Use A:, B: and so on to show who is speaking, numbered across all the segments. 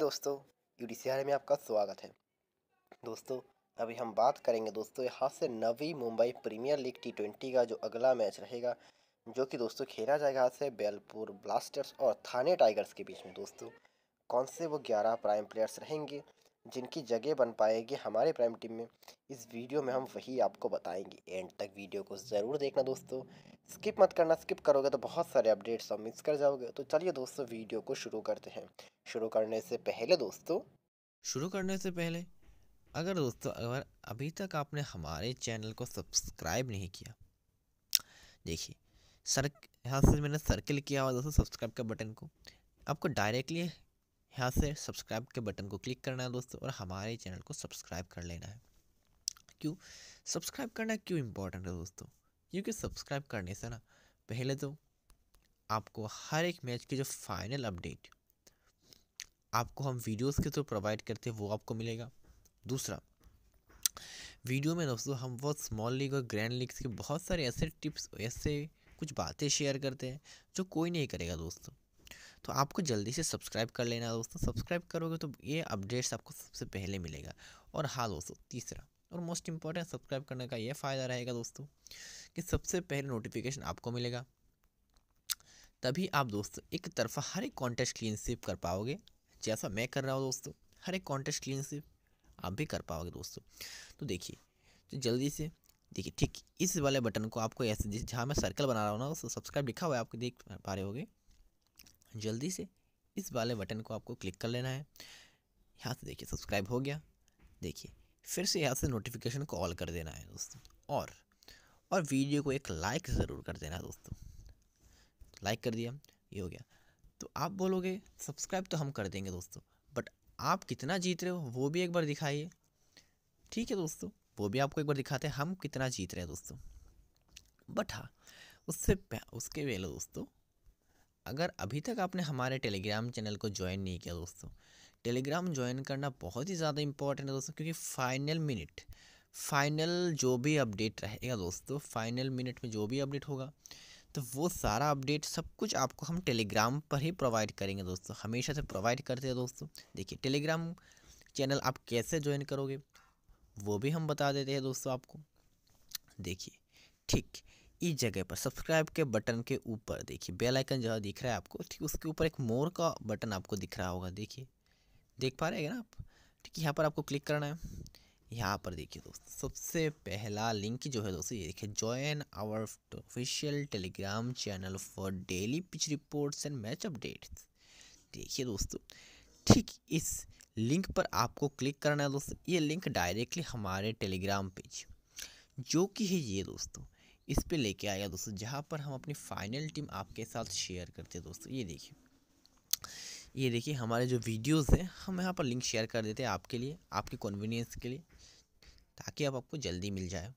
A: दोस्तों यूडीसीआर में आपका स्वागत है दोस्तों अभी हम बात करेंगे दोस्तों यहाँ से Navi Mumbai premier league T twenty का जो अगला मैच रहेगा जो कि दोस्तों खेला जाएगा यहाँ से बेलपुर ब्लास्टर्स और थाने टाइगर्स के बीच में दोस्तों कौन से वो ग्यारह प्राइम प्लेयर्स रहेंगे जिनकी जगह बन पाएगी हमारे प्राइम टीम में इस वीडियो में हम वही आपको बताएंगे एंड तक वीडियो को ज़रूर देखना दोस्तों स्किप मत करना स्किप करोगे तो बहुत सारे अपडेट्स हम मिस कर जाओगे तो चलिए दोस्तों वीडियो को शुरू करते हैं शुरू करने से पहले दोस्तों
B: शुरू करने से पहले अगर दोस्तों अगर अभी तक आपने हमारे चैनल को सब्सक्राइब नहीं किया देखिए सर यहाँ से मैंने सर्किल किया हुआ दोस्तों सब्सक्राइब का बटन को आपको डायरेक्टली यहाँ से सब्सक्राइब के बटन को क्लिक करना है दोस्तों और हमारे चैनल को सब्सक्राइब कर लेना है क्यों सब्सक्राइब करना क्यों इम्पोर्टेंट है दोस्तों क्योंकि सब्सक्राइब करने से ना पहले तो आपको हर एक मैच की जो फाइनल अपडेट आपको हम वीडियोस के थ्रू तो प्रोवाइड करते हैं वो आपको मिलेगा दूसरा वीडियो में दोस्तों हम बहुत स्मॉल लीग और ग्रैंड लीग्स के बहुत सारे ऐसे टिप्स ऐसे कुछ बातें शेयर करते हैं जो कोई नहीं करेगा दोस्तों तो आपको जल्दी से सब्सक्राइब कर लेना दोस्तों सब्सक्राइब करोगे तो ये अपडेट्स आपको सबसे पहले मिलेगा और हाँ दोस्तों तीसरा और मोस्ट इम्पॉर्टेंट सब्सक्राइब करने का ये फ़ायदा रहेगा दोस्तों कि सबसे पहले नोटिफिकेशन आपको मिलेगा तभी आप दोस्तों एक तरफा हर एक कॉन्टेस्ट क्लीन स्वीप कर पाओगे जैसा मैं कर रहा हूँ दोस्तों हर एक कॉन्टेस्ट क्लीन स्वीप आप भी कर पाओगे दोस्तों तो देखिए तो जल्दी से देखिए ठीक इस वाले बटन को आपको ऐसे जहाँ मैं सर्कल बना रहा हूँ ना दोस्तों सब्सक्राइब लिखा हुआ है आपको देख पा रहे होगे जल्दी से इस वाले बटन को आपको क्लिक कर लेना है यहाँ से देखिए सब्सक्राइब हो गया देखिए फिर से यहाँ से नोटिफिकेशन को ऑल कर देना है दोस्तों और और वीडियो को एक लाइक ज़रूर कर देना दोस्तों लाइक कर दिया ये हो गया तो आप बोलोगे सब्सक्राइब तो हम कर देंगे दोस्तों बट आप कितना जीत रहे हो वो भी एक बार दिखाइए ठीक है दोस्तों वो भी आपको एक बार दिखाते हैं हम कितना जीत रहे हैं दोस्तों बट हाँ उससे उसके पहले दोस्तों अगर अभी तक आपने हमारे टेलीग्राम चैनल को ज्वाइन नहीं किया दोस्तों टेलीग्राम ज्वाइन करना बहुत ही ज़्यादा इंपॉर्टेंट है दोस्तों क्योंकि फाइनल मिनट फाइनल जो भी अपडेट रहेगा दोस्तों फाइनल मिनट में जो भी अपडेट होगा तो वो सारा अपडेट सब कुछ आपको हम टेलीग्राम पर ही प्रोवाइड करेंगे दोस्तों हमेशा से प्रोवाइड करते हैं दोस्तों देखिए टेलीग्राम चैनल आप कैसे ज्वाइन करोगे वो भी हम बता देते हैं दोस्तों आपको देखिए ठीक इस जगह पर सब्सक्राइब के बटन के ऊपर देखिए बेल आइकन जो दिख रहा है आपको ठीक उसके ऊपर एक मोर का बटन आपको दिख रहा होगा देखिए देख पा रहे हैं ना आप ठीक यहाँ पर आपको क्लिक करना है यहाँ पर देखिए दोस्त सबसे पहला लिंक जो है दोस्तों ये देखिए join our official Telegram channel for daily pitch reports and match updates देखिए दोस्तों ठीक इस लिंक पर आपको क्लिक करना है दोस्तों ये लिंक डायरेक्टली हमारे टेलीग्राम पेज जो कि है ये दोस्तों इस पर लेके आया दोस्तों जहाँ पर हम अपनी फाइनल टीम आपके साथ शेयर करते हैं दोस्तों ये देखिए ये देखिए हमारे जो वीडियोस हैं हम यहाँ पर लिंक शेयर कर देते हैं आपके लिए आपके कन्वीनियंस के लिए ताकि आप आपको जल्दी मिल जाए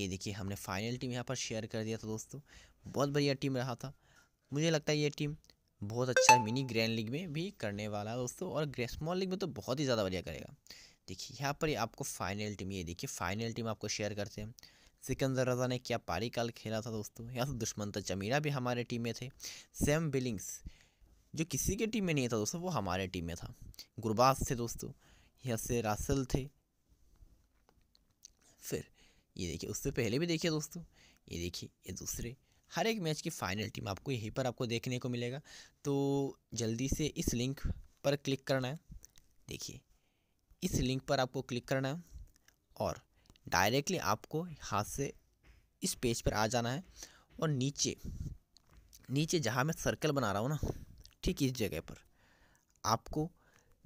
B: ये देखिए हमने फाइनल टीम यहाँ पर शेयर कर दिया था दोस्तों बहुत बढ़िया टीम रहा था मुझे लगता है ये टीम बहुत अच्छा मिनी ग्रैंड लीग में भी करने वाला है दोस्तों और स्मॉल लीग में तो बहुत ही ज़्यादा बढ़िया करेगा देखिए यहाँ पर आपको फाइनल टीम ये देखिए फाइनल टीम आपको शेयर करते हैं सिकंदर रजा ने क्या पारी काल खेला था दोस्तों यहाँ से तो दुश्मनता तो चमीरा भी हमारे टीम में थे सैम बिलिंग्स जो किसी के टीम में नहीं था दोस्तों वो हमारे टीम में था गुरबाज थे दोस्तों यहाँ से रासल थे फिर ये देखिए उससे पहले भी देखिए दोस्तों ये देखिए ये दूसरे हर एक मैच की फाइनल टीम आपको यहीं पर आपको देखने को मिलेगा तो जल्दी से इस लिंक पर क्लिक करना है देखिए इस लिंक पर आपको क्लिक करना है और डायरेक्टली आपको हाथ से इस पेज पर आ जाना है और नीचे नीचे जहाँ मैं सर्कल बना रहा हूँ ना ठीक इस जगह पर आपको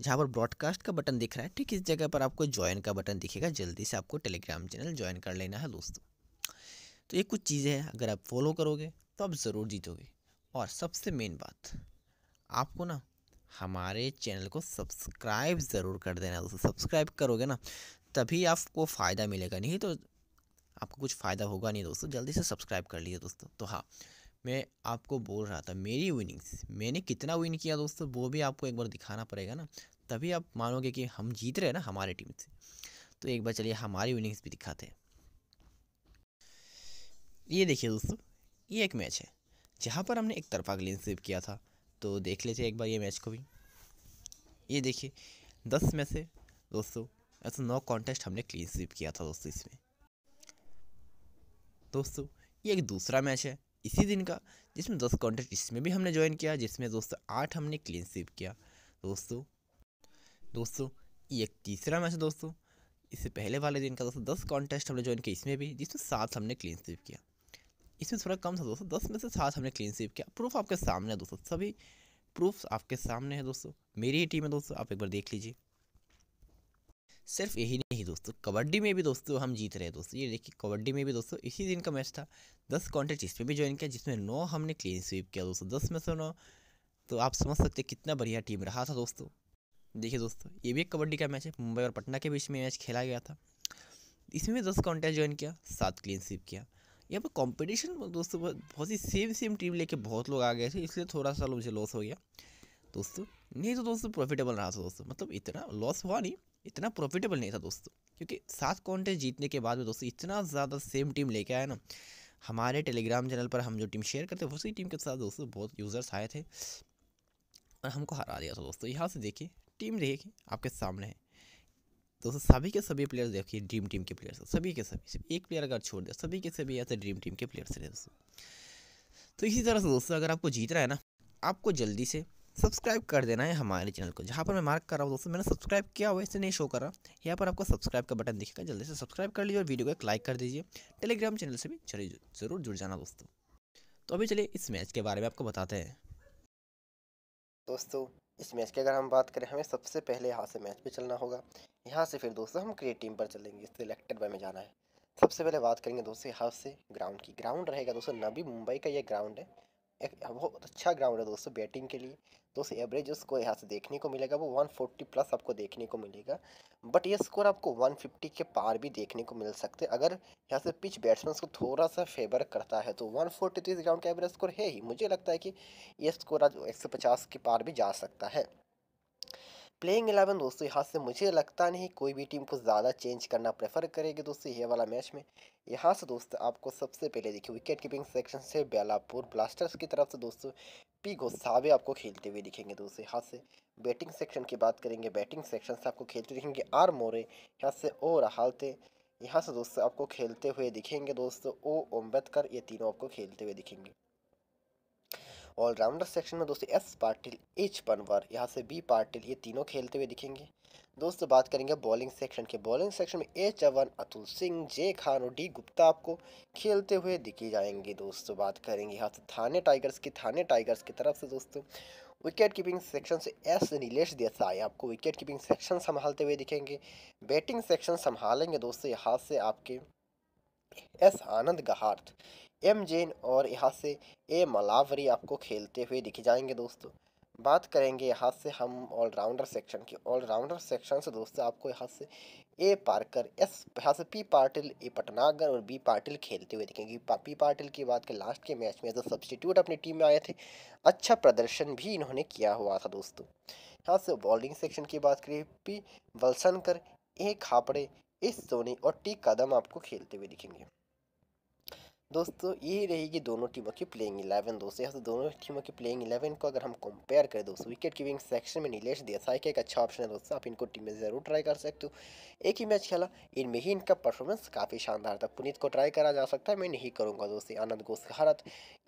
B: जहाँ पर ब्रॉडकास्ट का बटन दिख रहा है ठीक इस जगह पर आपको ज्वाइन का बटन दिखेगा जल्दी से आपको टेलीग्राम चैनल ज्वाइन कर लेना है दोस्तों तो ये कुछ चीज़ें हैं अगर आप फॉलो करोगे तो आप ज़रूर जीतोगे और सबसे मेन बात आपको ना हमारे चैनल को सब्सक्राइब ज़रूर कर देना दोस्तों सब्सक्राइब करोगे ना तभी आपको फ़ायदा मिलेगा नहीं तो आपको कुछ फ़ायदा होगा नहीं दोस्तों जल्दी से सब्सक्राइब कर लीजिए दोस्तों तो हाँ मैं आपको बोल रहा था मेरी विनिंग्स मैंने कितना विन किया दोस्तों वो भी आपको एक बार दिखाना पड़ेगा ना तभी आप मानोगे कि हम जीत रहे हैं ना हमारे टीम से तो एक बार चलिए हमारी विनिंग्स भी दिखाते हैं ये देखिए दोस्तों ये एक मैच है जहाँ पर हमने एक तरफा क्लीन स्वीप किया था तो देख लेते एक बार ये मैच को भी ये देखिए दस में से दोस्तों ऐसा नौ कॉन्टेस्ट हमने क्लीन स्वीप किया था दोस्तों इसमें दोस्तों ये एक दूसरा मैच है इसी दिन का जिसमें दस कॉन्टेस्ट इसमें भी हमने ज्वाइन किया जिसमें दोस्तों आठ हमने क्लीन स्वीप किया दोस्तों दोस्तों ये एक तीसरा मैच है दोस्तों इससे पहले वाले दिन का दोस्तों दस कॉन्टेस्ट हमने ज्वाइन किया इसमें भी जिसमें सात हमने क्लीन स्वीप किया इसमें थोड़ा कम था दोस्तों दस में से सात हमने क्लीन स्वीप किया प्रूफ आपके सामने है दोस्तों सभी प्रूफ आपके सामने है दोस्तों मेरी ही टीम है दोस्तों आप एक बार देख लीजिए सिर्फ यही नहीं दोस्तों कबड्डी में भी दोस्तों हम जीत रहे हैं दोस्तों ये देखिए कबड्डी में भी दोस्तों इसी दिन का मैच था दस कॉन्टेस्ट इसमें भी ज्वाइन किया जिसमें नौ हमने क्लीन स्वीप किया दोस्तों दस में से नौ तो आप समझ सकते कितना बढ़िया टीम रहा था दोस्तों देखिए दोस्तों ये भी एक कबड्डी का मैच है मुंबई और पटना के बीच में मैच खेला गया था इसमें भी दस कॉन्टेस्ट ज्वाइन किया सात क्लीन स्वीप किया यहाँ पर कॉम्पिटिशन दोस्तों बहुत ही सेम सेम टीम लेके बहुत लोग आ गए थे इसलिए थोड़ा सा मुझे लॉस हो गया दोस्तों नहीं तो दोस्तों प्रॉफिटेबल रहा था दोस्तों मतलब इतना लॉस हुआ नहीं इतना प्रॉफिटेबल नहीं था दोस्तों क्योंकि सात कॉन्टेस्ट जीतने के बाद में दोस्तों इतना ज़्यादा सेम टीम लेके आया ना हमारे टेलीग्राम चैनल पर हम जो टीम शेयर करते हैं उसी टीम के साथ दोस्तों बहुत यूज़र्स आए थे और हमको हरा दिया था दोस्तों तो यहाँ से देखिए टीम देखिए आपके सामने है दोस्तों सभी के सभी प्लेयर्स देखिए ड्रीम टीम के प्लेयर्स सभी के सभी सिर्फ एक प्लेयर अगर छोड़ दे सभी के सभी ऐसे ड्रीम टीम के प्लेयर्स रहे दोस्तों तो इसी तरह से दोस्तों अगर आपको जीतना है ना आपको जल्दी से सब्सक्राइब कर देना है हमारे चैनल को जहाँ पर मैं मार्क कर रहा हूँ दोस्तों मैंने सब्सक्राइब किया हुआ इससे नहीं शो कर रहा यहाँ पर आपको सब्सक्राइब का बटन दिखेगा जल्दी से सब्सक्राइब कर लीजिए और वीडियो को एक लाइक कर दीजिए टेलीग्राम चैनल से भी चलिए ज़रूर जुड़ जाना दोस्तों तो अभी चलिए इस मैच के बारे में आपको बताते हैं
A: दोस्तों इस मैच की अगर हम बात करें हमें सबसे पहले यहाँ से मैच पर चलना होगा यहाँ से फिर दोस्तों हम क्रिएट टीम पर चलेंगे सिलेक्टेड बाय में जाना है सबसे पहले बात करेंगे दोस्तों यहाँ से ग्राउंड की ग्राउंड रहेगा दोस्तों नबी मुंबई का ये ग्राउंड है एक बहुत अच्छा ग्राउंड है दोस्तों बैटिंग के लिए दोस्तों एवरेज उसको यहाँ से देखने को मिलेगा वो 140 प्लस आपको देखने को मिलेगा बट ये स्कोर आपको 150 के पार भी देखने को मिल सकते हैं अगर यहाँ से पिच बैट्समैन को थोड़ा सा फेवर करता है तो 140 तो इस ग्राउंड का एवरेज स्कोर है ही मुझे लगता है कि ये स्कोर आज एक के पार भी जा सकता है प्लेइंग एलेवन दोस्तों यहाँ से मुझे लगता नहीं कोई भी टीम को ज़्यादा चेंज करना प्रेफर करेगी दोस्तों ये वाला मैच में यहाँ से दोस्तों आपको सबसे पहले देखिए विकेट कीपिंग सेक्शन से बेलापुर ब्लास्टर्स की तरफ से दोस्तों पी गोसावे आपको खेलते हुए दिखेंगे दोस्तों यहाँ से बैटिंग सेक्शन की बात करेंगे बैटिंग सेक्शन से आपको खेलते दिखेंगे आर मोरे यहाँ से ओ रहालते यहाँ से दोस्तों आपको खेलते हुए दिखेंगे दोस्तों ओ ओम्बेदकर ये तीनों आपको खेलते हुए दिखेंगे ऑलराउंडर सेक्शन में दोस्तों एस पाटिल एच पनवर यहाँ से बी पाटिल ये तीनों खेलते हुए दिखेंगे दोस्तों बात करेंगे बॉलिंग सेक्शन के बॉलिंग सेक्शन में ए चवन अतुल सिंह जे खान और डी गुप्ता आपको खेलते हुए दिखे जाएंगे दोस्तों बात करेंगे यहाँ से थाने टाइगर्स की थाने टाइगर्स की तरफ से दोस्तों विकेट कीपिंग सेक्शन से एस नीलेश देसाई आपको विकेट कीपिंग सेक्शन संभालते हुए दिखेंगे बैटिंग सेक्शन संभालेंगे दोस्तों यहाँ से आपके एस आनंद गहार्थ एम जैन और यहाँ से ए मलावरी आपको खेलते हुए दिखे जाएंगे दोस्तों बात करेंगे यहाँ से हम ऑलराउंडर सेक्शन की ऑलराउंडर सेक्शन से दोस्तों आपको यहाँ से ए पार्कर एस यहाँ से पी पाटिल ए पटनागर और बी पाटिल खेलते हुए दिखेंगे पी पाटिल की बात के लास्ट के मैच में एज अ सब्सटीट्यूट अपनी टीम में आए थे अच्छा प्रदर्शन भी इन्होंने किया हुआ था दोस्तों यहाँ से बॉलिंग सेक्शन की बात करिए P Walsankar A Khapde S Soni और टी कदम आपको खेलते हुए दिखेंगे दोस्तों ये रहेगी दोनों टीमों की प्लेइंग इलेवन दोस्तों यहाँ से दोनों टीमों की प्लेइंग इलेवन को अगर हम कंपेयर करें दोस्तों विकेट कीपिंग सेक्शन में नीलेश देसाई का एक अच्छा ऑप्शन है दोस्तों आप इनको टीम में ज़रूर ट्राई कर सकते हो एक ही मैच खेला इनमें ही इनका परफॉर्मेंस काफ़ी शानदार था पुनीत को ट्राई करा जा सकता है मैं नहीं करूँगा दोस्तों आनंद गोस हरत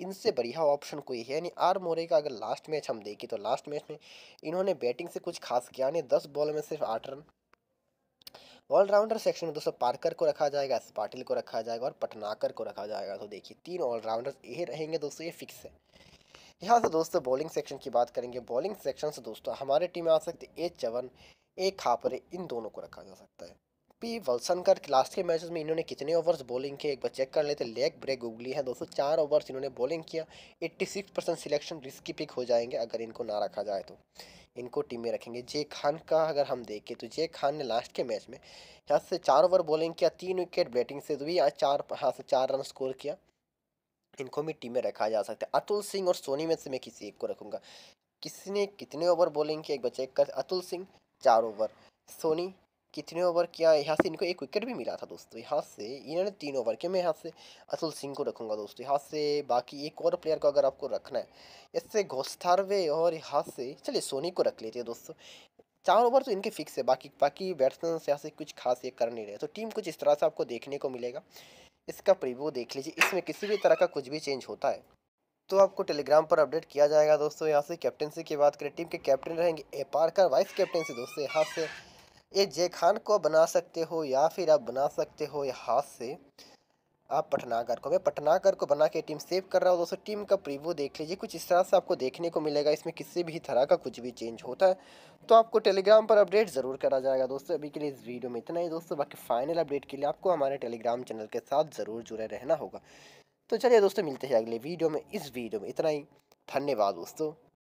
A: इनसे बढ़िया ऑप्शन कोई है यानी आर मोरे का अगर लास्ट मैच हम देखें तो लास्ट मैच में इन्होंने बैटिंग से कुछ खास किया नहीं दस बॉल में सिर्फ आठ रन ऑलराउंडर सेक्शन में दोस्तों पार्कर को रखा जाएगा एस पाटिल को रखा जाएगा और पटनाकर को रखा जाएगा तो देखिए तीन ऑलराउंडर ये रहेंगे दोस्तों ये फिक्स है यहाँ से दोस्तों बॉलिंग सेक्शन की बात करेंगे बॉलिंग सेक्शन से दोस्तों हमारे टीम में आ सकते ए चवन ए खापरे इन दोनों को रखा जा सकता है हैप्पी वल्सनकर लास्ट के मैचेस में इन्होंने कितने ओवर्स बॉलिंग किए एक बार चेक कर लेते लेग ब्रेक गुगली है दोस्तों चार ओवर्स इन्होंने बॉलिंग किया 86 परसेंट सिलेक्शन रिस्की पिक हो जाएंगे अगर इनको ना रखा जाए तो इनको टीम में रखेंगे जे खान का अगर हम देखें तो जे खान ने लास्ट के मैच में यहाँ से चार ओवर बॉलिंग किया तीन विकेट बैटिंग से भी यहाँ चार यहाँ से चार रन स्कोर किया इनको भी टीम में रखा जा सकता है अतुल सिंह और सोनी में से मैं किसी एक को रखूँगा किसने कितने ओवर बॉलिंग की एक बार चेक कर अतुल सिंह चार ओवर सोनी कितने ओवर किया यहाँ से इनको एक विकेट भी मिला था दोस्तों यहाँ से इन्होंने तीन ओवर के मैं यहाँ से अतुल सिंह को रखूँगा दोस्तों यहाँ से बाकी एक और प्लेयर को अगर आपको रखना है इससे घोस्थारवे और यहाँ से चलिए सोनी को रख लेते हैं दोस्तों चार ओवर तो इनके फिक्स है बाकी बाकी बैट्समैन यहाँ से कुछ खास ये कर नहीं रहे तो टीम कुछ इस तरह से आपको देखने को मिलेगा इसका प्रिव्यू देख लीजिए इसमें किसी भी तरह का कुछ भी चेंज होता है तो आपको टेलीग्राम पर अपडेट किया जाएगा दोस्तों यहाँ से कैप्टनसी की बात करें टीम के कैप्टन रहेंगे एपारकर वाइस कैप्टनसी दोस्तों यहाँ से एक खान को बना सकते हो या फिर आप बना सकते हो या हाथ से आप पटनागर को मैं पटनागर को बना के टीम सेव कर रहा हूँ दोस्तों टीम का प्रीव्यू देख लीजिए कुछ इस तरह से आपको देखने को मिलेगा इसमें किसी भी तरह का कुछ भी चेंज होता है तो आपको टेलीग्राम पर अपडेट ज़रूर करा जाएगा दोस्तों अभी के लिए इस वीडियो में इतना ही दोस्तों बाकी फाइनल अपडेट के लिए आपको हमारे टेलीग्राम चैनल के साथ ज़रूर जुड़े रहना होगा तो चलिए दोस्तों मिलते हैं अगले वीडियो में इस वीडियो में इतना ही धन्यवाद दोस्तों